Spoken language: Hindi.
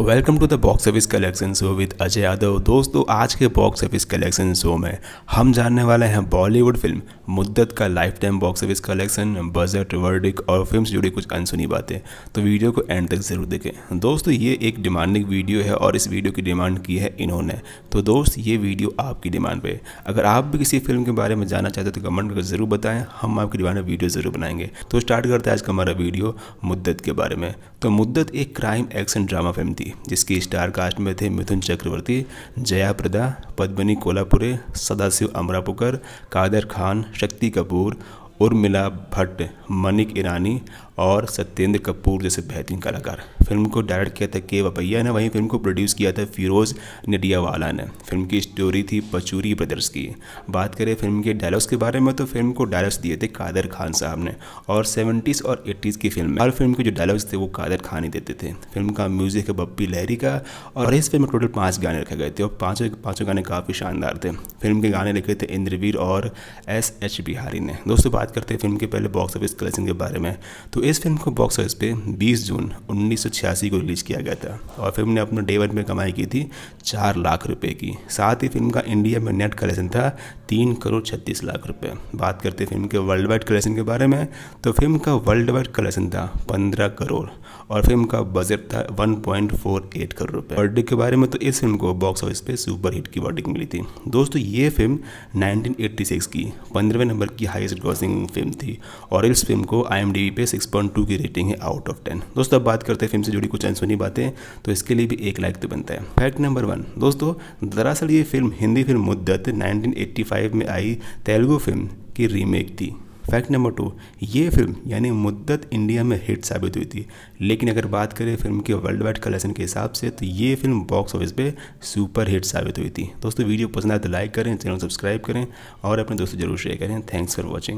welcome to the box office collection show with Ajay Yadav दोस्तों आज के बॉक्स ऑफिस कलेक्शन शो में हम जानने वाले हैं बॉलीवुड फिल्म मुद्दत का lifetime box office collection budget verdict और फिल्म से जुड़ी कुछ अनसुनी बातें तो वीडियो को एंड तक ज़रूर देखें दोस्तों ये एक डिमांडिंग वीडियो है और इस वीडियो की डिमांड की है इन्होंने तो दोस्त ये वीडियो आपकी डिमांड पर अगर आप भी किसी फिल्म के बारे में जानना चाहते हो तो कमेंट करके ज़रूर बताएं हम आपकी डिमांड में वीडियो ज़रूर बनाएंगे तो स्टार्ट करते हैं आज का हमारा वीडियो मुद्दत के बारे में तो मुद्दत एक क्राइम एक्शन ड्रामा फिल्म थी थी जिसकी स्टार कास्ट में थे मिथुन चक्रवर्ती जया प्रदा पद्मनी कोलापुरे सदाशिव अमरापुकर कादर खान शक्ति कपूर उर्मिला भट्ट मनिक ईरानी और सत्येंद्र कपूर जैसे बेहतरीन कलाकार फिल्म को डायरेक्ट किया था के वपैया ने वहीं फिल्म को प्रोड्यूस किया था फिरोज़ नडियावाला ने फिल्म की स्टोरी थी पचूरी ब्रदर्स की बात करें फिल्म के डायलॉग्स के बारे में तो फिल्म को डायलॉग्स दिए थे कादर खान साहब ने और सेवेंटीज़ और एट्टीज़ की फिल्म हर फिल्म के जो डायलॉग्स थे वो कादर खान ही देते थे फिल्म का म्यूज़िक है बप्पी लहरी का और इस फिल्म में टोटल पाँच गाने रखे गए थे और पाँचों पाँचों गाने काफ़ी शानदार थे फिल्म के गाने लिखे थे इंद्रवीर और एस एच बिहारी ने दोस्तों बात करते हैं फिल्म के पहले बॉक्स ऑफिस कलेक्शन के बारे में तो इस फिल्म को बॉक्स ऑफिस पे 20 जून उन्नीस छियासी को रिलीज़ किया गया था और फिल्म ने अपने डे वन में कमाई की थी चार लाख रुपए की साथ ही फिल्म का इंडिया में नेट कलेक्शन था तीन करोड़ छत्तीस लाख रुपए बात करते हैं फिल्म के वर्ल्ड वाइड कलेक्शन के बारे में तो फिल्म का वर्ल्ड वाइड कलेक्शन था पंद्रह करोड़ और फिल्म का बजट था one point four eight crore रुपये बर्थडे के बारे में तो इस फिल्म को बॉक्स ऑफिस पे सुपर हिट की वर्डिक मिली थी दोस्तों ये फिल्म 1986 की पंद्रहवें नंबर की हाईएस्ट ग्रॉसिंग फिल्म थी और इस फिल्म को आई पे 6.2 की रेटिंग है आउट ऑफ टेन दोस्तों अब बात करते हैं फिल्म से जुड़ी कुछ अनसुनी बातें तो इसके लिए भी एक लाइक तो बनता है फैक्ट नंबर वन दोस्तों दरअसल ये film Hindi film Muddat nineteen में आई तेलुगु फिल्म की रीमेक थी फैक्ट नंबर टू ये फिल्म यानी मुद्दत इंडिया में हिट साबित हुई थी लेकिन अगर बात करें फिल्म के वर्ल्ड वाइड कलेक्शन के हिसाब से तो ये फिल्म बॉक्स ऑफिस पे सुपर हिट साबित हुई थी दोस्तों वीडियो पसंद आए तो लाइक करें चैनल सब्सक्राइब करें और अपने दोस्तों जरूर शेयर करें थैंक्स फॉर वॉचिंग